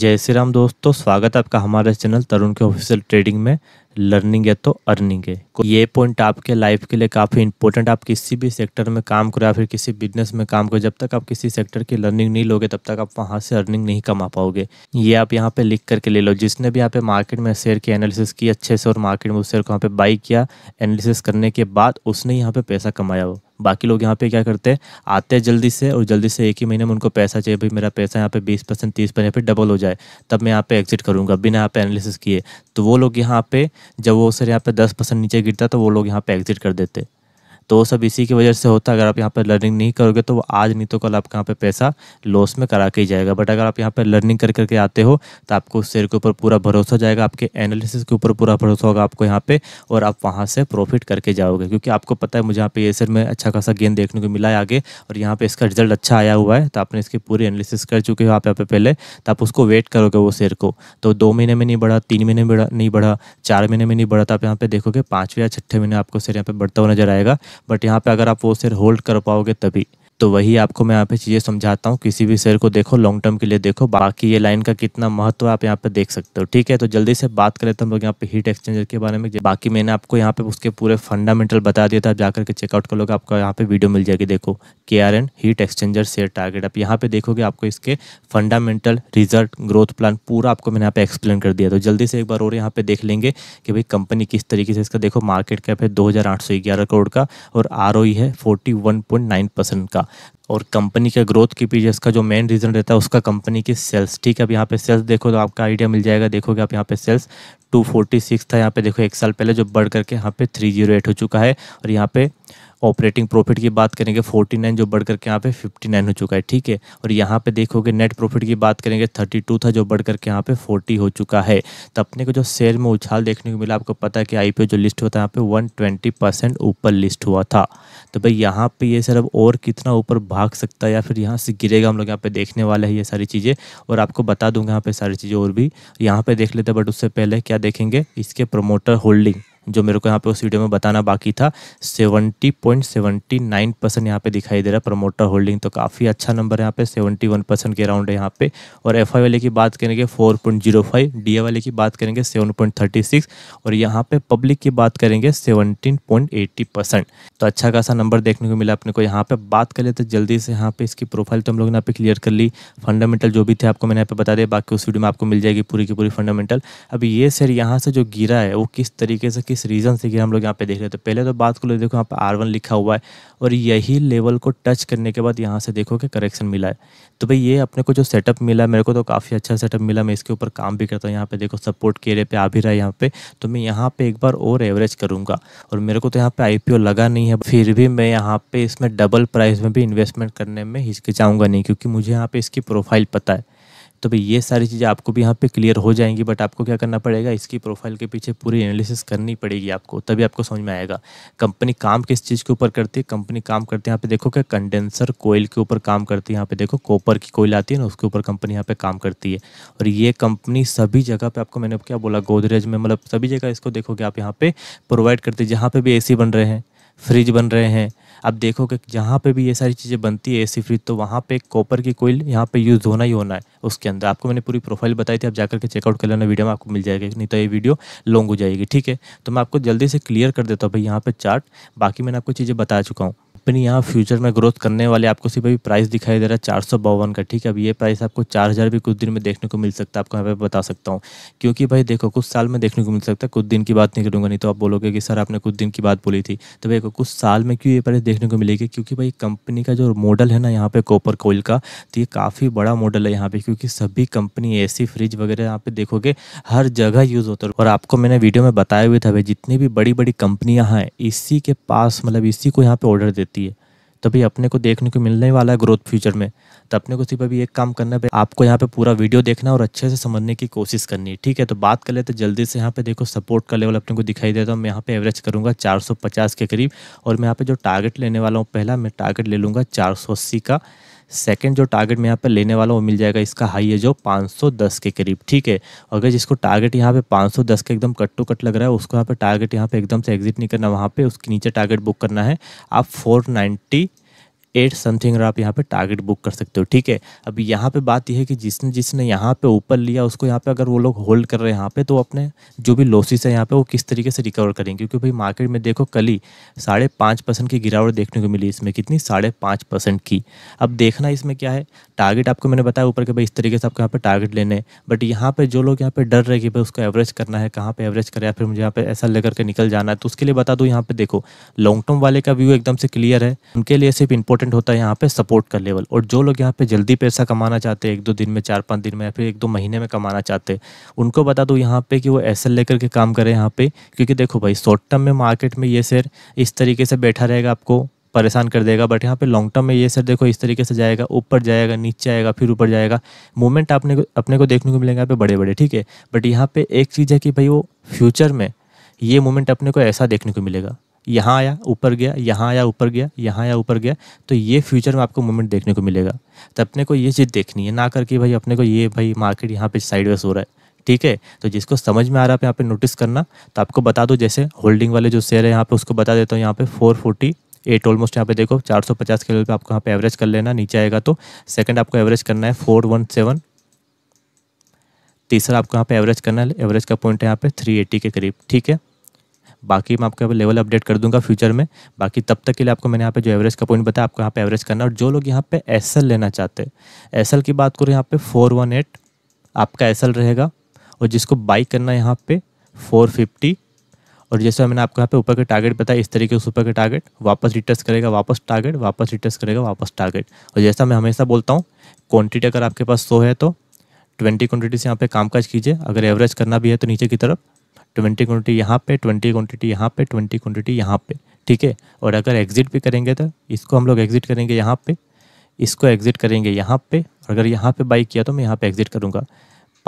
जय श्री राम दोस्तों स्वागत है आपका हमारे चैनल तरुण के ऑफिशियल ट्रेडिंग में लर्निंग है तो अर्निंग है तो ये पॉइंट आपके लाइफ के लिए काफ़ी इंपॉर्टेंट आप किसी भी सेक्टर में काम करो या फिर किसी बिजनेस में काम करो जब तक आप किसी सेक्टर की लर्निंग नहीं लोगे तब तक आप वहाँ से अर्निंग नहीं कमा पाओगे ये आप यहाँ पे लिख करके ले लो जिसने भी यहाँ पे मार्केट में शेयर की एनालिसिस की अच्छे से और मार्केट में उस शेयर को यहाँ पे बाई किया एनालिसिस करने के बाद उसने यहाँ पे पैसा कमाया हो बाकी लोग यहाँ पे क्या करते हैं आते हैं जल्दी से और जल्दी से एक ही महीने में उनको पैसा चाहिए भाई मेरा पैसा यहाँ पे बीस परसेंट तीस परसेंट फिर डबल हो जाए तब मैं यहाँ पे एग्जिट करूँगा बिना यहाँ पे एनालिसिस किए तो वो लोग यहाँ पे जब वो सर यहाँ पे दस परसेंट नीचे गिरता तो वो लोग यहाँ पे एग्जिट कर देते तो वो सब इसी की वजह से होता है अगर आप यहाँ पर लर्निंग नहीं करोगे तो वो आज नहीं तो कल आपके यहाँ पर पैसा लॉस में करा के ही जाएगा बट अगर आप यहाँ पर लर्निंग कर करके आते हो तो आपको उस शेयर के ऊपर पूरा भरोसा जाएगा आपके एनालिसिस के ऊपर पूरा भरोसा होगा आपको यहाँ पर और आप वहाँ से प्रॉफिट करके जाओगे क्योंकि आपको पता है मुझे यहाँ पे ये शेयर में अच्छा खासा गेन देखने को मिला है आगे और यहाँ पर इसका रिजल्ट अच्छा आया हुआ है तो आपने इसकी पूरी एनालिसिस कर चुके हो आप यहाँ पर पहले तो आप उसको वेट करोगे वो शेयर को तो दो महीने में नहीं बढ़ा तीन महीने में नहीं बढ़ा चार महीने में नहीं बढ़ा तो आप यहाँ पे देखोगे पाँचवें या छठे महीने आपको शेयर यहाँ पे बढ़ता हुआ नजर आएगा बट यहाँ पर अगर आप वो सिर होल्ड कर पाओगे तभी तो वही आपको मैं यहाँ पे चीज़ें समझाता हूँ किसी भी शेयर को देखो लॉन्ग टर्म के लिए देखो बाकी ये लाइन का कितना महत्व आप यहाँ पे देख सकते हो ठीक है तो जल्दी से बात करें तो हम लोग यहाँ पे हीट एक्सचेंजर के बारे में बाकी मैंने आपको यहाँ पे उसके पूरे फंडामेंटल बता दिया था आप जाकर के चेकआउट कर लोगे आपको यहाँ पे वीडियो मिल जाएगी देखो K R N heat exchanger share target आप यहाँ पे देखोगे आपको इसके फंडामेंटल रिजल्ट ग्रोथ प्लान पूरा आपको मैंने यहाँ पे एक्सप्लेन कर दिया तो जल्दी से एक बार और यहाँ पे देख लेंगे कि भाई कंपनी किस तरीके से इसका देखो मार्केट कैप है दो करोड़ का और आर e है फोर्टी का और कंपनी के ग्रोथ के पीछे इसका जो मेन रीज़न रहता है उसका कंपनी की सेल्स ठीक है अब यहाँ पे सेल्स देखो तो आपका आइडिया मिल जाएगा देखोगे आप यहाँ पे सेल्स 246 था यहाँ पे देखो एक साल पहले जो बढ़ करके यहाँ पे 308 हो चुका है और यहाँ पे ऑपरेटिंग प्रॉफिट की बात करेंगे 49 जो बढ़ करके यहाँ पे 59 हो चुका है ठीक है और यहाँ पे देखोगे नेट प्रॉफिट की बात करेंगे 32 था जो बढ़ करके यहाँ पे 40 हो चुका है तो अपने को जो शेयर में उछाल देखने को मिला आपको पता है कि आई जो लिस्ट हुआ था यहाँ पे वन ऊपर लिस्ट हुआ था तो भाई यहाँ पर ये सर अब और कितना ऊपर भाग सकता है या फिर यहाँ से गिरेगा हम लोग यहाँ पर देखने वाले हैं ये सारी चीज़ें और आपको बता दूंगा यहाँ पर सारी चीज़ें और भी यहाँ पर देख लेते बट उससे पहले क्या देखेंगे इसके प्रोमोटर होल्डिंग जो मेरे को यहाँ पे उस वीडियो में बताना बाकी था 70.79 परसेंट यहाँ पे दिखाई दे रहा है प्रमोटर होल्डिंग तो काफ़ी अच्छा नंबर है यहाँ पे 71 परसेंट के अराउंड है यहाँ पे और एफ वाले की बात करेंगे 4.05 ए वाले की बात करेंगे 7.36 और यहाँ पे पब्लिक की बात करेंगे 17.80 परसेंट तो अच्छा खासा नंबर देखने को मिला अपने को यहाँ पे बात कर लेते जल्दी से यहाँ पे इसकी प्रोफाइल तो हम लोग यहाँ पे क्लियर कर ली फंडामेंटल जो भी थे आपको मैंने यहाँ पे बता दिया बाकी उस वीडियो में आपको मिल जाएगी पूरी की पूरी फंडामेंटल अब ये शेयर यहाँ से जो गिरा है वो किस तरीके से किस किस रीज़न से कि हम लोग यहाँ पे देख रहे थे तो पहले तो बात को ले देखो यहाँ पे आर वन लिखा हुआ है और यही लेवल को टच करने के बाद यहाँ से देखो कि करेक्शन मिला है तो भाई ये अपने को जो सेटअप मिला है मेरे को तो काफ़ी अच्छा सेटअप मिला मैं इसके ऊपर काम भी करता हूँ यहाँ पे देखो सपोर्ट के एरिया पे आ भी रहा है यहाँ पे तो मैं यहाँ पे एक बार और एवरेज करूँगा और मेरे को तो यहाँ पे आईपीओ लगा नहीं है फिर भी मैं यहाँ पे इसमें डबल प्राइस में भी इन्वेस्टमेंट करने में हिचकिचाऊँगा नहीं क्योंकि मुझे यहाँ पे इसकी प्रोफाइल पता है तो भाई ये सारी चीज़ें आपको भी यहाँ पे क्लियर हो जाएंगी बट आपको क्या करना पड़ेगा इसकी प्रोफाइल के पीछे पूरी एनालिसिस करनी पड़ेगी आपको तभी आपको समझ में आएगा कंपनी काम किस चीज़ के ऊपर करती है कंपनी काम करती है यहाँ पे देखो क्या कंडेंसर कोयल के ऊपर काम करती है यहाँ पे देखो कॉपर की कोयल आती है ना उसके ऊपर कंपनी यहाँ पर काम करती है और ये कंपनी सभी जगह पर आपको मैंने क्या बोला गोदरेज में मतलब सभी जगह इसको देखोगे आप यहाँ पर प्रोवाइड करती है जहाँ पर भी ए बन रहे हैं फ्रिज बन रहे हैं अब देखो कि जहाँ पे भी ये सारी चीज़ें बनती है एसी फ्रिज तो वहाँ पे कॉपर की कोयल यहाँ पे यूज़ होना ही होना है उसके अंदर आपको मैंने पूरी प्रोफाइल बताई थी आप जाकर के चेकआउट कर लेना वीडियो में आपको मिल जाएगा नहीं तो ये वीडियो लॉन्ग हो जाएगी ठीक है तो मैं आपको जल्दी से क्लियर कर देता हूँ भाई यहाँ पर चार्ट बाकी मैंने आपको चीज़ें बता चुका हूँ कंपनी यहाँ फ्यूचर में ग्रोथ करने वाले आपको सिर्फ अभी प्राइस दिखाई दे रहा है चार सौ बावन का ठीक है अब ये प्राइस आपको चार हज़ार भी कुछ दिन में देखने को मिल सकता है आपको यहाँ पे बता सकता हूँ क्योंकि भाई देखो कुछ साल में देखने को मिल सकता है कुछ दिन की बात नहीं करूँगा नहीं तो आप बोलोगे कि सर आपने कुछ दिन की बात बोली थी तो भाई कुछ साल में क्यों ये प्राइस देखने को मिलेगी क्योंकि भाई कंपनी का जो मॉडल है ना यहाँ पर कॉपर कोयल का तो ये काफ़ी बड़ा मॉडल है यहाँ पर क्योंकि सभी कंपनी ए फ्रिज वगैरह यहाँ पर देखोगे हर जगह यूज़ होता है और आपको मैंने वीडियो में बताया हुआ था भाई जितनी भी बड़ी बड़ी कंपनियाँ हैं इसी के पास मतलब इसी को यहाँ पर ऑर्डर देती तभी अपने को देखने को मिलने वाला है ग्रोथ फ्यूचर में तो अपने को सिर्फ अभी एक काम करना है आपको यहाँ पे पूरा वीडियो देखना और अच्छे से समझने की कोशिश करनी है ठीक है तो बात कर ले तो जल्दी से यहाँ पे देखो सपोर्ट का लेवल अपने को दिखाई देता हूँ मैं यहाँ पे एवरेज करूँगा 450 के करीब और मैं यहाँ पे जो टारगेट लेने वाला हूँ पहला मैं टारगेट ले लूँगा चार का सेकंड जो टारगेट में यहाँ पर लेने वाला वो मिल जाएगा इसका हाई है जो 510 के करीब ठीक है अगर जिसको टारगेट यहाँ पे 510 के एकदम कट टू कट लग रहा है उसको यहाँ पे टारगेट यहाँ पे एकदम से एग्जिट नहीं करना वहाँ पे उसके नीचे टारगेट बुक करना है आप फोर एट समथिंग और आप यहाँ पे टारगेट बुक कर सकते हो ठीक है अब यहाँ पे बात यह है कि जिसने जिसने यहाँ पे ऊपर लिया उसको यहाँ पे अगर वो लोग होल्ड कर रहे हैं यहाँ पे तो अपने जो भी लॉसेस है यहाँ पे वो किस तरीके से रिकवर करेंगे क्योंकि भाई मार्केट में देखो कल ही साढ़े पाँच परसेंट की गिरावट देखने को मिली इसमें कितनी साढ़े पाँच परसेंट की अब देखना इसमें क्या है टारगेट आपको मैंने बताया ऊपर के भाई इस तरीके से आपको यहाँ पे टारगेट लेने बट यहाँ पे जो लोग यहाँ पे डर रहे कि भाई उसको एवरेज करना है कहाँ पर एवरेज करें या फिर मुझे यहाँ पे ऐसा लेकर के निकल जाना है तो उसके लिए बता दो यहाँ पे देखो लॉन्ग टर्म वाले का व्यू एकदम से क्लियर है उनके लिए सिर्फ इंपॉर्टेंट इंपॉर्टेंट होता है यहाँ पे सपोर्ट का लेवल और जो लोग यहाँ पे जल्दी पैसा कमाना चाहते हैं एक दो दिन में चार पाँच दिन में या फिर एक दो महीने में कमाना चाहते हैं उनको बता दो यहाँ पे कि वो ऐसा लेकर के काम करें यहाँ पे क्योंकि देखो भाई शॉर्ट टर्म में मार्केट में ये शेयर इस तरीके से बैठा रहेगा आपको परेशान कर देगा बट यहाँ पे लॉन्ग टर्म में ये सर देखो इस तरीके से जाएगा ऊपर जाएगा नीचे आएगा फिर ऊपर जाएगा मूवमेंट आपने को अपने को देखने को मिलेगा यहाँ पे बड़े बड़े ठीक है बट यहाँ पे एक चीज़ है कि भाई वो फ्यूचर में ये मूवमेंट अपने को ऐसा देखने को मिलेगा यहाँ आया ऊपर गया यहाँ आया ऊपर गया यहाँ आया ऊपर गया तो ये फ्यूचर में आपको मूवमेंट देखने को मिलेगा तो अपने को ये चीज़ देखनी है ना करके भाई अपने को ये भाई मार्केट यहाँ पे साइड हो रहा है ठीक है तो जिसको समझ में आ रहा है यहाँ पे नोटिस करना तो आपको बता दो जैसे होल्डिंग वाले जो शेयर है यहाँ पे उसको बता देता हूँ यहाँ पे फोर फोर्टी एट ऑलमोस्ट यहाँ पे देखो पचास के लेवल पे आपको यहाँ पे एवरेज कर लेना नीचे आएगा तो सेकंड आपको एवरेज करना है फोर वन सेवन तीसरा आपको यहाँ पे एवरेज करना है एवरेज का पॉइंट है यहाँ पे थ्री एट्टी के करीब ठीक है बाकी मैं आपको यहाँ लेवल अपडेट कर दूंगा फ्यूचर में बाकी तब तक के लिए आपको मैंने यहाँ पे जो एवरेज का पॉइंट बताया आपको यहाँ पे एवरेज करना और जो लोग यहाँ पे एस लेना चाहते हैं एस की बात करो यहाँ पे फोर वन एट आपका एस रहेगा और जिसको बाई करना है यहाँ पे फोर फिफ्टी और जैसा मैंने आपको यहाँ पे ऊपर का टारगेट बताया इस तरीके से ऊपर के टारगेट वापस रिटर्स करेगा वापस टारगेट वापस रिटर्स करेगा वापस टारगेट और जैसा मैं हमेशा बोलता हूँ क्वांटिटी अगर आपके पास सो है तो ट्वेंटी क्वान्टिटी से यहाँ पे कामकाज कीजिए अगर एवरेज करना भी है तो नीचे की तरफ ट्वेंटी क्वान्टिटी यहाँ पे ट्वेंटी क्वान्टिटी यहाँ पे ट्वेंटी क्वान्टिटी यहाँ पे ठीक है और अगर एग्ज़िट भी करेंगे तो इसको हम लोग एग्ज़िट करेंगे यहाँ पे इसको एग्ज़िट करेंगे यहाँ पे अगर यहाँ पे बाई किया तो मैं यहाँ पे एग्ज़िट करूँगा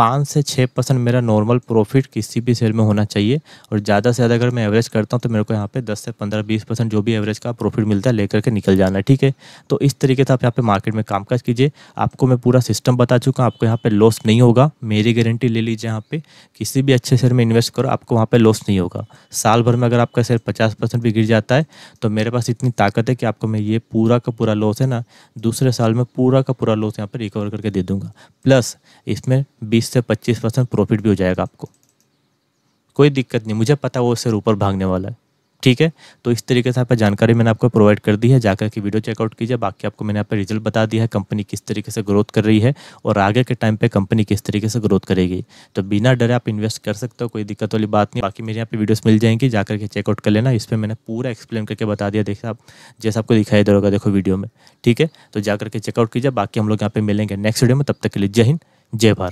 पाँच से छः परसेंट मेरा नॉर्मल प्रॉफिट किसी भी सेल में होना चाहिए और ज़्यादा से ज़्यादा अगर मैं एवरेज करता हूँ तो मेरे को यहाँ पे दस से पंद्रह बीस परसेंट जो भी एवरेज का प्रॉफिट मिलता है लेकर के निकल जाना है ठीक है तो इस तरीके से आप यहाँ पे मार्केट में कामकाज कीजिए आपको मैं पूरा सिस्टम बता चुका आपको यहाँ पर लॉस नहीं होगा मेरी गारंटी ले लीजिए यहाँ पर किसी भी अच्छे शेयर में इन्वेस्ट करो आपको वहाँ पर लॉस नहीं होगा साल भर में अगर आपका शेयर पचास परसेंट भी गिर जाता है तो मेरे पास इतनी ताकत है कि आपको मैं ये पूरा का पूरा लॉस है ना दूसरे साल में पूरा का पूरा लॉस यहाँ पर रिकवर करके दे दूँगा प्लस इसमें बीस से 25 परसेंट प्रॉफिट भी हो जाएगा आपको कोई दिक्कत नहीं मुझे पता वो उससे ऊपर भागने वाला है ठीक है तो इस तरीके से आप जानकारी मैंने आपको प्रोवाइड कर दी है जाकर के वीडियो चेकआउट कीजिए बाकी आपको मैंने यहाँ पर रिजल्ट बता दिया है कंपनी किस तरीके से ग्रोथ कर रही है और आगे के टाइम पे कंपनी किस तरीके से ग्रोथ करेगी तो बिना डरे आप इन्वेस्ट कर सकते हो कोई दिक्कत वाली बात नहीं बाकी मेरे यहाँ पर वीडियोज़ मिल जाएंगी जाकर के चेकआउट कर लेना इस पर मैंने पूरा एक्सप्लेन करके बता दिया देखिए आप जैसे आपको दिखाई दे रहा देखो वीडियो में ठीक है तो जाकर के चेकआउट कीजिए बाकी हम लोग यहाँ पर मिलेंगे नेक्स्ट वीडियो में तब तक के लिए जय हिंद जय भारत